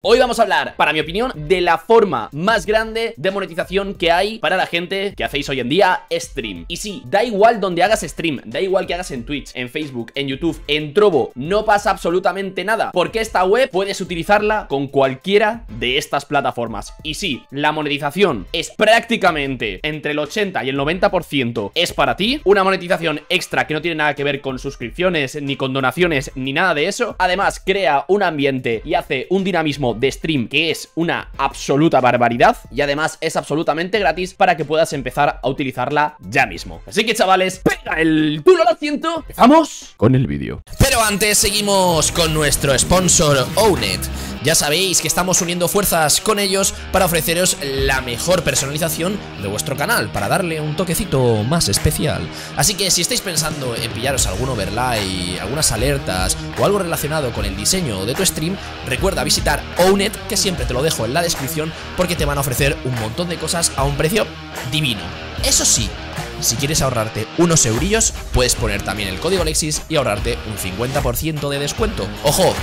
Hoy vamos a hablar, para mi opinión, de la forma más grande de monetización que hay para la gente que hacéis hoy en día stream. Y sí, da igual donde hagas stream, da igual que hagas en Twitch, en Facebook, en YouTube, en Trovo, no pasa absolutamente nada, porque esta web puedes utilizarla con cualquiera de estas plataformas. Y sí, la monetización es prácticamente entre el 80 y el 90% es para ti, una monetización extra que no tiene nada que ver con suscripciones, ni con donaciones, ni nada de eso. Además, crea un ambiente y hace un dinamismo de stream que es una absoluta barbaridad y además es absolutamente gratis para que puedas empezar a utilizarla ya mismo. Así que chavales, pega el culo al asiento, empezamos con el vídeo. Pero antes seguimos con nuestro sponsor Ownet Ya sabéis que estamos uniendo fuerzas con ellos para ofreceros la mejor personalización de vuestro canal, para darle un toquecito más especial. Así que si estáis pensando en pillaros algún overlay, algunas alertas o algo relacionado con el diseño de tu stream, recuerda visitar un que siempre te lo dejo en la descripción porque te van a ofrecer un montón de cosas a un precio divino. Eso sí, si quieres ahorrarte unos eurillos, puedes poner también el código Alexis y ahorrarte un 50% de descuento. ¡Ojo!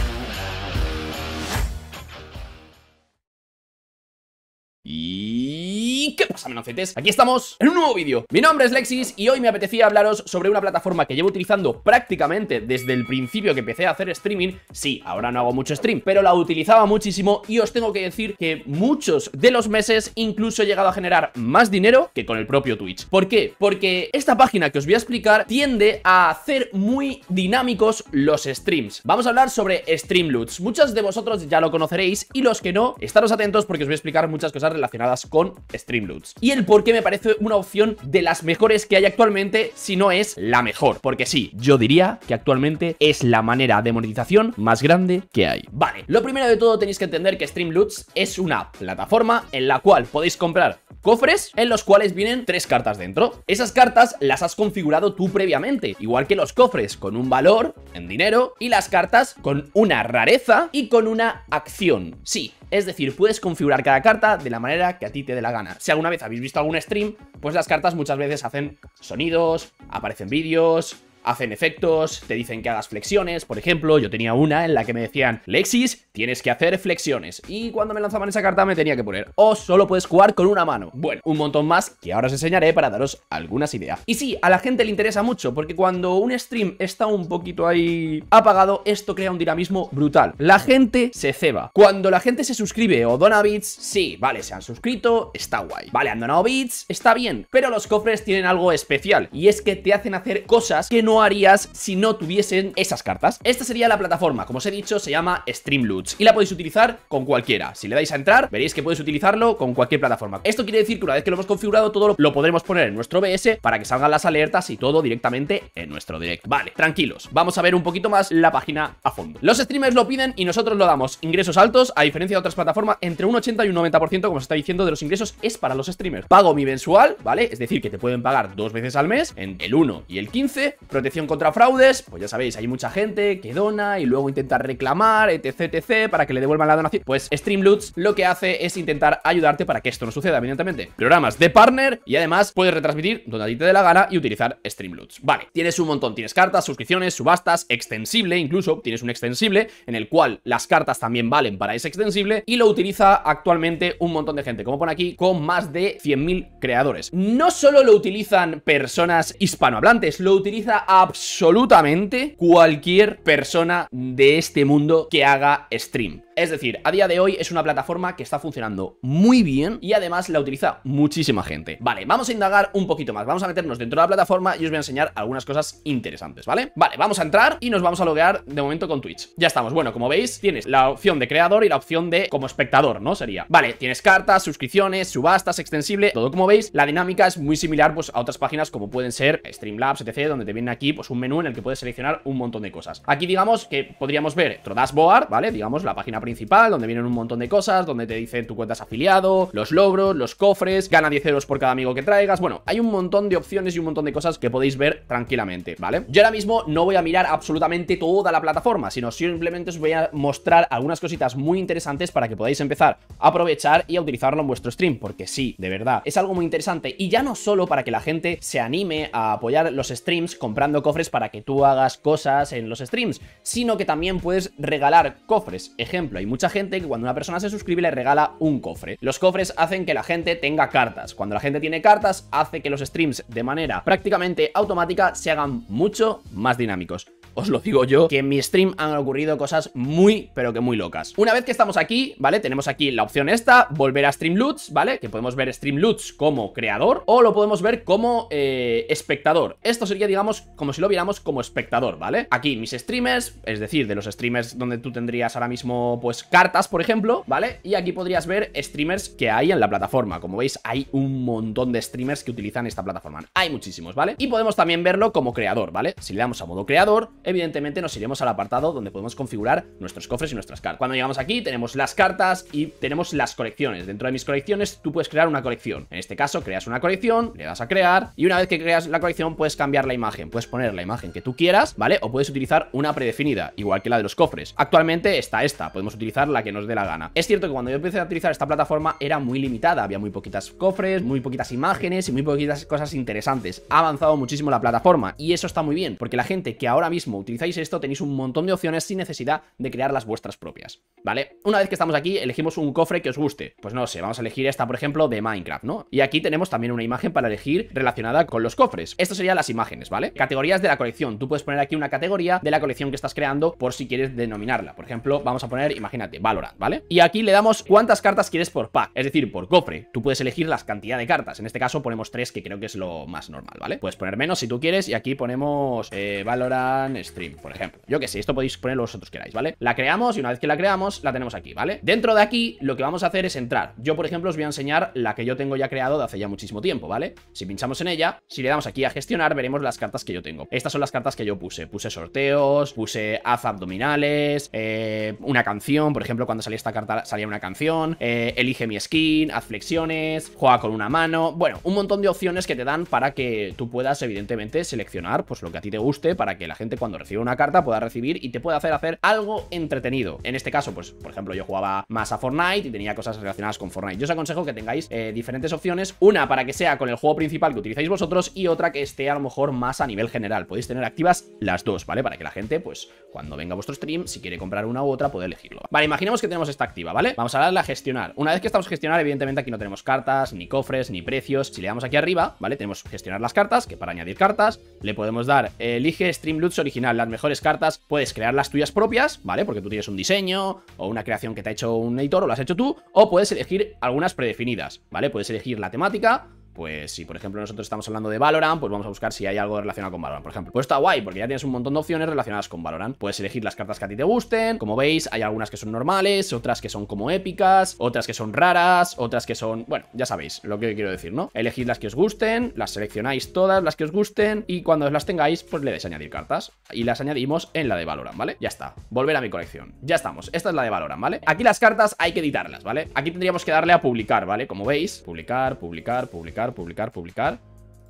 ¿Qué pasa, Aquí estamos en un nuevo vídeo. Mi nombre es Lexis y hoy me apetecía hablaros sobre una plataforma que llevo utilizando prácticamente desde el principio que empecé a hacer streaming. Sí, ahora no hago mucho stream, pero la utilizaba muchísimo y os tengo que decir que muchos de los meses incluso he llegado a generar más dinero que con el propio Twitch. ¿Por qué? Porque esta página que os voy a explicar tiende a hacer muy dinámicos los streams. Vamos a hablar sobre Streamloots. Muchas de vosotros ya lo conoceréis y los que no, estaros atentos porque os voy a explicar muchas cosas relacionadas con Streamloots. Y el por qué me parece una opción de las mejores que hay actualmente, si no es la mejor. Porque sí, yo diría que actualmente es la manera de monetización más grande que hay. Vale, lo primero de todo tenéis que entender que Streamloots es una plataforma en la cual podéis comprar cofres en los cuales vienen tres cartas dentro. Esas cartas las has configurado tú previamente, igual que los cofres con un valor en dinero y las cartas con una rareza y con una acción. Sí, es decir, puedes configurar cada carta de la manera que a ti te dé la gana. Si alguna vez habéis visto algún stream, pues las cartas muchas veces hacen sonidos, aparecen vídeos, hacen efectos, te dicen que hagas flexiones, por ejemplo, yo tenía una en la que me decían, Lexis, tienes que hacer flexiones, y cuando me lanzaban esa carta me tenía que poner, o oh, solo puedes jugar con una mano. Bueno, un montón más que ahora os enseñaré para daros algunas ideas. Y sí, a la gente le interesa mucho, porque cuando un stream está un poquito ahí apagado, esto crea un dinamismo brutal. La gente se ceba. Cuando la gente se suscribe o dona bits, sí, vale, se han suscrito, está guay. Vale, han donado bits, está bien, pero los cofres tienen algo especial, y es que te hacen hacer cosas que no harías si no tuviesen esas cartas. Esta sería la plataforma, como os he dicho, se llama Streamloots y la podéis utilizar con cualquiera. Si le dais a entrar, veréis que podéis utilizarlo con cualquier plataforma. Esto quiere decir que una vez que lo hemos configurado, todo lo, podremos poner en nuestro BS para que salgan las alertas y todo directamente en nuestro direct. Vale, tranquilos, vamos a ver un poquito más la página a fondo. Los streamers lo piden y nosotros lo damos. Ingresos altos, a diferencia de otras plataformas, entre un 80 y un 90%, como se está diciendo, de los ingresos es para los streamers. Pago mi mensual, ¿vale? Es decir, que te pueden pagar dos veces al mes, en el 1 y el 15, contra fraudes, pues ya sabéis, hay mucha gente que dona y luego intenta reclamar, etc, etc, para que le devuelvan la donación. Pues Streamloots lo que hace es intentar ayudarte para que esto no suceda, evidentemente. Programas de partner y además puedes retransmitir donde a ti te dé la gana y utilizar Streamloots. Vale, tienes un montón, tienes cartas, suscripciones, subastas, extensible, incluso tienes un extensible en el cual las cartas también valen para ese extensible y lo utiliza actualmente un montón de gente, como pone aquí, con más de 100.000 creadores. No solo lo utilizan personas hispanohablantes, lo utiliza a absolutamente cualquier persona de este mundo que haga stream. Es decir, a día de hoy es una plataforma que está funcionando muy bien y además la utiliza muchísima gente. Vale, vamos a indagar un poquito más. Vamos a meternos dentro de la plataforma y os voy a enseñar algunas cosas interesantes, ¿vale? Vale, vamos a entrar y nos vamos a loguear de momento con Twitch. Ya estamos. Bueno, como veis, tienes la opción de creador y la opción de como espectador, ¿no? Sería. Vale, tienes cartas, suscripciones, subastas, extensible, todo como veis. La dinámica es muy similar pues a otras páginas como pueden ser Streamlabs, etc., donde te viene aquí pues un menú en el que puedes seleccionar un montón de cosas. Aquí digamos que podríamos ver Trodas Board, ¿vale? Digamos la página principal, donde vienen un montón de cosas, donde te dicen tu cuenta afiliado, los logros, los cofres, gana 10 euros por cada amigo que traigas. Bueno, hay un montón de opciones y un montón de cosas que podéis ver tranquilamente, ¿vale? Yo ahora mismo no voy a mirar absolutamente toda la plataforma, sino simplemente os voy a mostrar algunas cositas muy interesantes para que podáis empezar a aprovechar y a utilizarlo en vuestro stream, porque sí, de verdad, es algo muy interesante y ya no solo para que la gente se anime a apoyar los streams comprando cofres para que tú hagas cosas en los streams, sino que también puedes regalar cofres. Ejemplo, hay mucha gente que cuando una persona se suscribe le regala un cofre. Los cofres hacen que la gente tenga cartas. Cuando la gente tiene cartas, hace que los streams de manera prácticamente automática se hagan mucho más dinámicos os lo digo yo, que en mi stream han ocurrido cosas muy, pero que muy locas. Una vez que estamos aquí, ¿vale? Tenemos aquí la opción esta, volver a Stream Loots, ¿vale? Que podemos ver Stream Loots como creador o lo podemos ver como eh, espectador. Esto sería, digamos, como si lo viéramos como espectador, ¿vale? Aquí mis streamers, es decir, de los streamers donde tú tendrías ahora mismo, pues, cartas, por ejemplo, ¿vale? Y aquí podrías ver streamers que hay en la plataforma. Como veis, hay un montón de streamers que utilizan esta plataforma. Hay muchísimos, ¿vale? Y podemos también verlo como creador, ¿vale? Si le damos a modo creador, evidentemente nos iremos al apartado donde podemos configurar nuestros cofres y nuestras cartas. Cuando llegamos aquí tenemos las cartas y tenemos las colecciones. Dentro de mis colecciones tú puedes crear una colección. En este caso creas una colección, le das a crear y una vez que creas la colección puedes cambiar la imagen. Puedes poner la imagen que tú quieras, ¿vale? O puedes utilizar una predefinida, igual que la de los cofres. Actualmente está esta, podemos utilizar la que nos dé la gana. Es cierto que cuando yo empecé a utilizar esta plataforma era muy limitada, había muy poquitas cofres, muy poquitas imágenes y muy poquitas cosas interesantes. Ha avanzado muchísimo la plataforma y eso está muy bien, porque la gente que ahora mismo utilizáis esto, tenéis un montón de opciones sin necesidad de crear las vuestras propias, ¿vale? Una vez que estamos aquí, elegimos un cofre que os guste. Pues no sé, vamos a elegir esta, por ejemplo, de Minecraft, ¿no? Y aquí tenemos también una imagen para elegir relacionada con los cofres. Esto serían las imágenes, ¿vale? Categorías de la colección. Tú puedes poner aquí una categoría de la colección que estás creando por si quieres denominarla. Por ejemplo, vamos a poner, imagínate, Valorant, ¿vale? Y aquí le damos cuántas cartas quieres por pack, es decir, por cofre. Tú puedes elegir las cantidad de cartas. En este caso ponemos tres, que creo que es lo más normal, ¿vale? Puedes poner menos si tú quieres y aquí ponemos eh, Valorant stream, por ejemplo. Yo que sé, esto podéis ponerlo vosotros queráis, ¿vale? La creamos y una vez que la creamos, la tenemos aquí, ¿vale? Dentro de aquí, lo que vamos a hacer es entrar. Yo, por ejemplo, os voy a enseñar la que yo tengo ya creado de hace ya muchísimo tiempo, ¿vale? Si pinchamos en ella, si le damos aquí a gestionar, veremos las cartas que yo tengo. Estas son las cartas que yo puse. Puse sorteos, puse haz abdominales, eh, una canción, por ejemplo, cuando salía esta carta salía una canción, eh, elige mi skin, haz flexiones, juega con una mano, bueno, un montón de opciones que te dan para que tú puedas, evidentemente, seleccionar pues lo que a ti te guste para que la gente cuando recibe una carta pueda recibir y te puede hacer hacer algo entretenido. En este caso, pues, por ejemplo, yo jugaba más a Fortnite y tenía cosas relacionadas con Fortnite. Yo os aconsejo que tengáis eh, diferentes opciones, una para que sea con el juego principal que utilizáis vosotros y otra que esté a lo mejor más a nivel general. Podéis tener activas las dos, ¿vale? Para que la gente, pues, cuando venga a vuestro stream, si quiere comprar una u otra, pueda elegirlo. Vale, imaginemos que tenemos esta activa, ¿vale? Vamos a darle a gestionar. Una vez que estamos gestionar, evidentemente aquí no tenemos cartas, ni cofres, ni precios. Si le damos aquí arriba, ¿vale? Tenemos gestionar las cartas, que para añadir cartas le podemos dar eh, elige stream loot original las mejores cartas, puedes crear las tuyas propias, ¿vale? Porque tú tienes un diseño o una creación que te ha hecho un editor o lo has hecho tú, o puedes elegir algunas predefinidas, ¿vale? Puedes elegir la temática, pues si por ejemplo nosotros estamos hablando de Valorant, pues vamos a buscar si hay algo relacionado con Valorant, por ejemplo. Pues está guay, porque ya tienes un montón de opciones relacionadas con Valorant. Puedes elegir las cartas que a ti te gusten, como veis, hay algunas que son normales, otras que son como épicas, otras que son raras, otras que son, bueno, ya sabéis lo que quiero decir, ¿no? Elegid las que os gusten, las seleccionáis todas, las que os gusten, y cuando las tengáis, pues le des añadir cartas. Y las añadimos en la de Valorant, ¿vale? Ya está, volver a mi colección. Ya estamos, esta es la de Valorant, ¿vale? Aquí las cartas hay que editarlas, ¿vale? Aquí tendríamos que darle a publicar, ¿vale? Como veis, publicar, publicar, publicar publicar, publicar,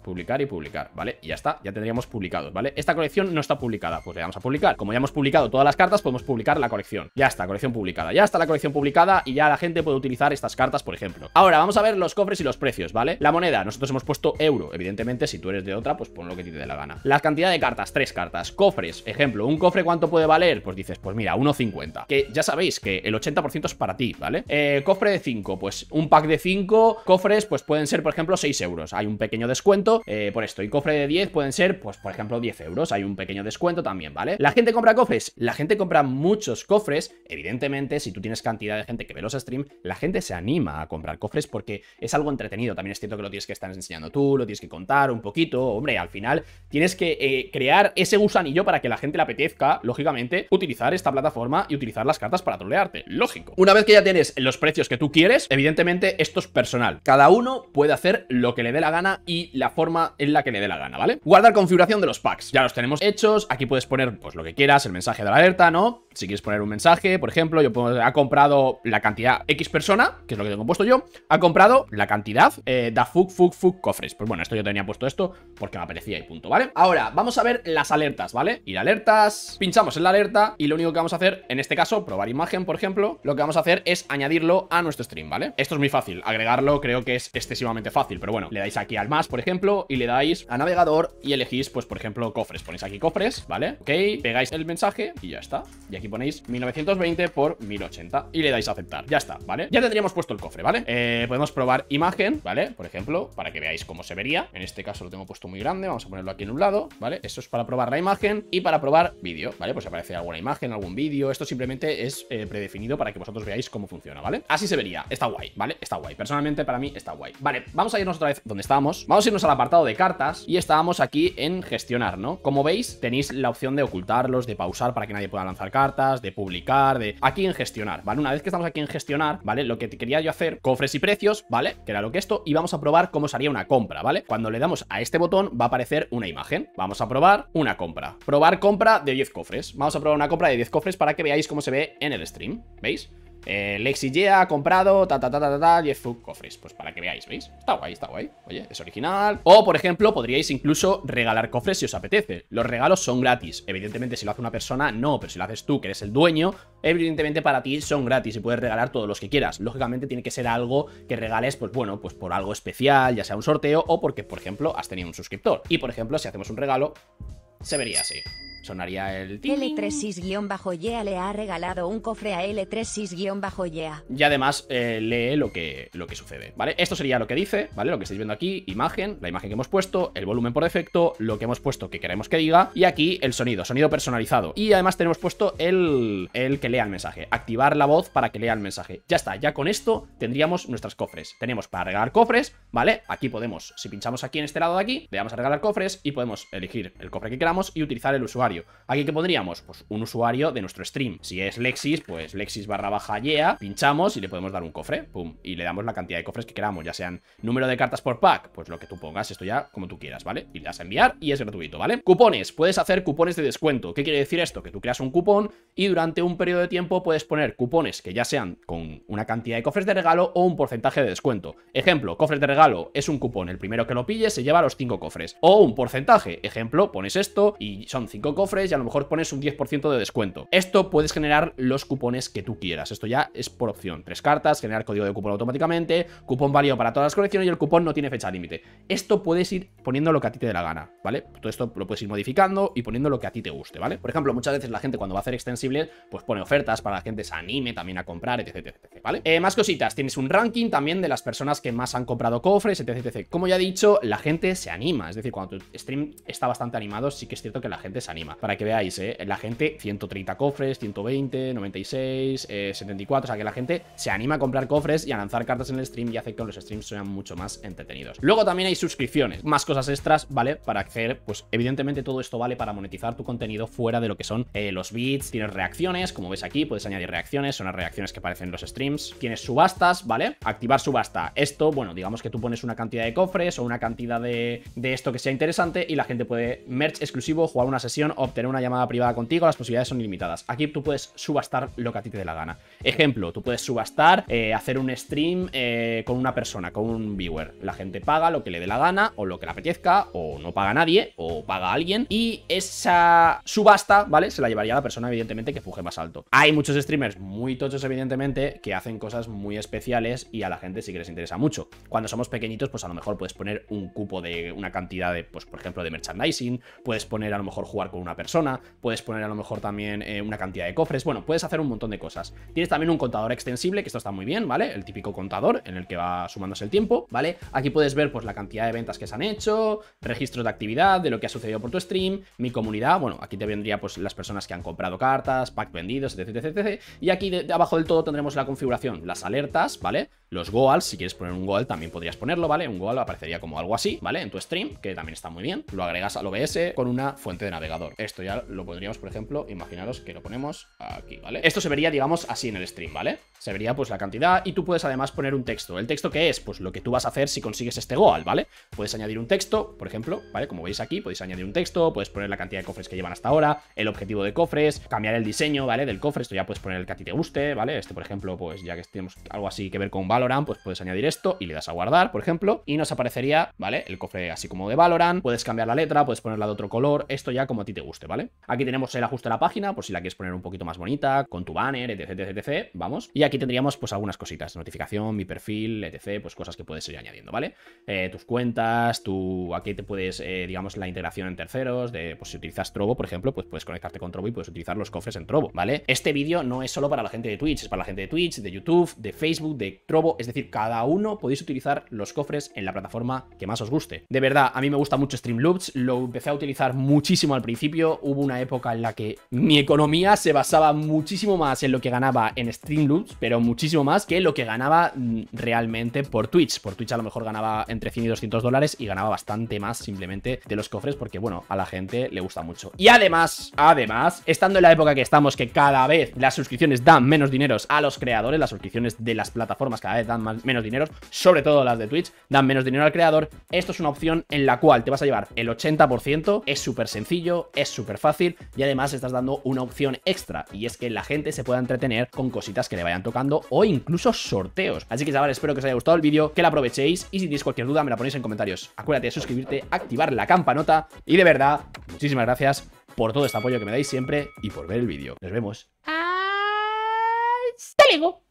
publicar y publicar, ¿vale? Y ya está, ya tendríamos publicados, ¿vale? Esta colección no está publicada, pues le vamos a publicar. Como ya hemos publicado todas las cartas, podemos publicar la colección. Ya está, colección publicada. Ya está la colección publicada y ya la gente puede utilizar estas cartas, por ejemplo. Ahora, vamos a ver los cofres y los precios, ¿vale? La moneda, nosotros hemos puesto euro. Evidentemente, si tú eres de otra, pues pon lo que te dé la gana. La cantidad de cartas, tres cartas. Cofres, ejemplo, ¿un cofre cuánto puede valer? Pues dices, pues mira, 1,50. Que ya sabéis que el 80% es para ti, ¿vale? Eh, cofre de 5, pues un pack de 5 cofres, pues pueden ser, por ejemplo, 6 euros. Hay un pequeño descuento eh, por esto. Y cofre de 10 pueden ser, pues por ejemplo, 10 euros. Hay un pequeño descuento también, ¿vale? ¿La gente compra cofres? La gente compra muchos cofres. Evidentemente, si tú tienes cantidad de gente que ve los stream, la gente se anima a comprar cofres porque es algo entretenido. También es cierto que lo tienes que estar enseñando tú, lo tienes que contar un poquito. Hombre, al final tienes que eh, crear ese gusanillo para que la gente le apetezca, lógicamente, utilizar esta plataforma y utilizar las cartas para trolearte. Lógico. Una vez que ya tienes los precios que tú quieres, evidentemente esto es personal. Cada uno puede hacer lo que le dé la gana y la forma en la que le dé la gana, ¿vale? Guardar configuración de los packs. Ya los tenemos hechos. Aquí puedes poner pues lo que quieras, el mensaje de la alerta, ¿no? Si quieres poner un mensaje, por ejemplo, yo puedo, ha comprado la cantidad X persona, que es lo que tengo puesto yo, ha comprado la cantidad eh, da fuck fuck fuck cofres. Pues bueno, esto yo tenía puesto esto porque me aparecía y punto, ¿vale? Ahora, vamos a ver las alertas, ¿vale? Ir alertas, pinchamos en la alerta y lo único que vamos a hacer, en este caso, probar imagen, por ejemplo, lo que vamos a hacer es añadirlo a nuestro stream, ¿vale? Esto es muy fácil, agregarlo creo que es excesivamente fácil, pero bueno, le dais aquí al más, por ejemplo, y le dais a navegador y elegís, pues, por ejemplo, cofres. Ponéis aquí cofres, ¿vale? Ok, pegáis el mensaje y ya está. Y aquí ponéis 1920 por 1080 y le dais a aceptar. Ya está, ¿vale? Ya tendríamos puesto el cofre, ¿vale? Eh, podemos probar imagen, ¿vale? Por ejemplo, para que veáis cómo se vería. En este caso lo tengo puesto muy grande, vamos a ponerlo aquí en un lado, ¿vale? Eso es para probar la imagen y para probar vídeo, ¿vale? Pues aparece alguna imagen, algún vídeo. Esto simplemente es eh, predefinido para que vosotros veáis cómo funciona, ¿vale? Así se vería. Está guay, ¿vale? Está guay. Personalmente para mí está guay. Vale, vamos a irnos otra vez donde estábamos. Vamos a irnos a la apartado de cartas y estábamos aquí en gestionar, ¿no? Como veis, tenéis la opción de ocultarlos, de pausar para que nadie pueda lanzar cartas, de publicar, de... Aquí en gestionar, ¿vale? Una vez que estamos aquí en gestionar, ¿vale? Lo que quería yo hacer, cofres y precios, ¿vale? Que era lo que esto, y vamos a probar cómo sería una compra, ¿vale? Cuando le damos a este botón va a aparecer una imagen. Vamos a probar una compra. Probar compra de 10 cofres. Vamos a probar una compra de 10 cofres para que veáis cómo se ve en el stream. ¿Veis? Eh, Lexi ha comprado, ta ta ta cofres. Pues para que veáis, ¿veis? Está guay, está guay. Oye, es original. O, por ejemplo, podríais incluso regalar cofres si os apetece. Los regalos son gratis. Evidentemente, si lo hace una persona, no. Pero si lo haces tú, que eres el dueño, evidentemente para ti son gratis y puedes regalar todos los que quieras. Lógicamente tiene que ser algo que regales, pues bueno, pues por algo especial, ya sea un sorteo o porque, por ejemplo, has tenido un suscriptor. Y, por ejemplo, si hacemos un regalo, se vería así sonaría el... l 36 ya le ha regalado un cofre a L36-Yea. E y además eh, lee lo que, lo que sucede, ¿vale? Esto sería lo que dice, ¿vale? Lo que estáis viendo aquí, imagen, la imagen que hemos puesto, el volumen por defecto, lo que hemos puesto que queremos que diga y aquí el sonido, sonido personalizado. Y además tenemos puesto el, el que lea el mensaje, activar la voz para que lea el mensaje. Ya está, ya con esto tendríamos nuestras cofres. Tenemos para regalar cofres, ¿vale? Aquí podemos, si pinchamos aquí en este lado de aquí, le damos a regalar cofres y podemos elegir el cofre que queramos y utilizar el usuario. ¿Aquí qué pondríamos? Pues un usuario de nuestro stream. Si es Lexis, pues Lexis barra baja Yea. pinchamos y le podemos dar un cofre, pum, y le damos la cantidad de cofres que queramos, ya sean número de cartas por pack, pues lo que tú pongas, esto ya como tú quieras, ¿vale? Y le das enviar y es gratuito, ¿vale? Cupones, puedes hacer cupones de descuento. ¿Qué quiere decir esto? Que tú creas un cupón y durante un periodo de tiempo puedes poner cupones que ya sean con una cantidad de cofres de regalo o un porcentaje de descuento. Ejemplo, cofres de regalo es un cupón, el primero que lo pille se lleva los cinco cofres. O un porcentaje, ejemplo, pones esto y son 5 cofres y a lo mejor pones un 10% de descuento. Esto puedes generar los cupones que tú quieras. Esto ya es por opción. Tres cartas, generar código de cupón automáticamente, cupón válido para todas las colecciones y el cupón no tiene fecha límite. Esto puedes ir poniendo lo que a ti te dé la gana, ¿vale? Todo esto lo puedes ir modificando y poniendo lo que a ti te guste, ¿vale? Por ejemplo, muchas veces la gente cuando va a hacer extensible, pues pone ofertas para que la gente se anime también a comprar, etc, etc, ¿vale? Eh, más cositas, tienes un ranking también de las personas que más han comprado cofres, etc, etc. Como ya he dicho, la gente se anima, es decir, cuando tu stream está bastante animado, sí que es cierto que la gente se anima para que veáis, ¿eh? La gente, 130 cofres, 120, 96, 74, o sea que la gente se anima a comprar cofres y a lanzar cartas en el stream y hace que los streams sean mucho más entretenidos. Luego también hay suscripciones, más cosas extras, ¿vale? Para hacer, pues evidentemente todo esto vale para monetizar tu contenido fuera de lo que son eh, los bits, tienes reacciones, como ves aquí, puedes añadir reacciones, son las reacciones que aparecen en los streams, tienes subastas, ¿vale? Activar subasta, esto, bueno, digamos que tú pones una cantidad de cofres o una cantidad de, de esto que sea interesante y la gente puede merch exclusivo, jugar una sesión o obtener una llamada privada contigo, las posibilidades son ilimitadas. Aquí tú puedes subastar lo que a ti te dé la gana. Ejemplo, tú puedes subastar, eh, hacer un stream eh, con una persona, con un viewer. La gente paga lo que le dé la gana o lo que le apetezca o no paga nadie o paga a alguien y esa subasta, ¿vale? Se la llevaría la persona evidentemente que puje más alto. Hay muchos streamers muy tochos evidentemente que hacen cosas muy especiales y a la gente sí que les interesa mucho. Cuando somos pequeñitos pues a lo mejor puedes poner un cupo de una cantidad de, pues por ejemplo de merchandising, puedes poner a lo mejor jugar con una persona, puedes poner a lo mejor también eh, una cantidad de cofres, bueno, puedes hacer un montón de cosas. Tienes también un contador extensible, que esto está muy bien, ¿vale? El típico contador en el que va sumándose el tiempo, ¿vale? Aquí puedes ver pues la cantidad de ventas que se han hecho, registros de actividad, de lo que ha sucedido por tu stream, mi comunidad, bueno, aquí te vendría pues las personas que han comprado cartas, pack vendidos, etc, etc, etc. Y aquí de, abajo del todo tendremos la configuración, las alertas, ¿vale? Los goals, si quieres poner un goal también podrías ponerlo, ¿vale? Un goal aparecería como algo así, ¿vale? En tu stream, que también está muy bien. Lo agregas al OBS con una fuente de navegador. Esto ya lo podríamos, por ejemplo, imaginaros que lo ponemos aquí, ¿vale? Esto se vería, digamos, así en el stream, ¿vale? Se vería, pues, la cantidad y tú puedes, además, poner un texto. ¿El texto qué es? Pues lo que tú vas a hacer si consigues este goal, ¿vale? Puedes añadir un texto, por ejemplo, ¿vale? Como veis aquí, podéis añadir un texto, puedes poner la cantidad de cofres que llevan hasta ahora, el objetivo de cofres, cambiar el diseño, ¿vale? Del cofre, esto ya puedes poner el que a ti te guste, ¿vale? Este, por ejemplo, pues, ya que tenemos algo así que ver con Valorant, pues puedes añadir esto y le das a guardar, por ejemplo, y nos aparecería, ¿vale? El cofre así como de Valorant, puedes cambiar la letra, puedes ponerla de otro color, esto ya como a ti te guste, ¿vale? Aquí tenemos el ajuste de la página, por si la quieres poner un poquito más bonita, con tu banner, etc, etc, vamos. Y aquí tendríamos pues algunas cositas, notificación, mi perfil, etc, pues cosas que puedes ir añadiendo, ¿vale? Eh, tus cuentas, tú, aquí te puedes, eh, digamos, la integración en terceros, de, pues si utilizas Trovo, por ejemplo, pues puedes conectarte con Trovo y puedes utilizar los cofres en Trovo, ¿vale? Este vídeo no es solo para la gente de Twitch, es para la gente de Twitch, de YouTube, de Facebook, de Trovo, es decir, cada uno podéis utilizar los cofres en la plataforma que más os guste. De verdad, a mí me gusta mucho Streamloops, lo empecé a utilizar muchísimo al principio, hubo una época en la que mi economía se basaba muchísimo más en lo que ganaba en Streamloops, pero muchísimo más que lo que ganaba mm, realmente por Twitch. Por Twitch a lo mejor ganaba entre 100 y 200 dólares y ganaba bastante más simplemente de los cofres porque, bueno, a la gente le gusta mucho. Y además, además, estando en la época que estamos, que cada vez las suscripciones dan menos dinero a los creadores, las suscripciones de las plataformas cada vez dan menos dinero, sobre todo las de Twitch, dan menos dinero al creador, esto es una opción en la cual te vas a llevar el 80%, es súper sencillo, es es súper fácil y además estás dando una opción extra y es que la gente se pueda entretener con cositas que le vayan tocando o incluso sorteos. Así que chavales, espero que os haya gustado el vídeo, que la aprovechéis y si tenéis cualquier duda me la ponéis en comentarios. Acuérdate de suscribirte, activar la campanota y de verdad, muchísimas gracias por todo este apoyo que me dais siempre y por ver el vídeo. Nos vemos. ¡Hasta luego!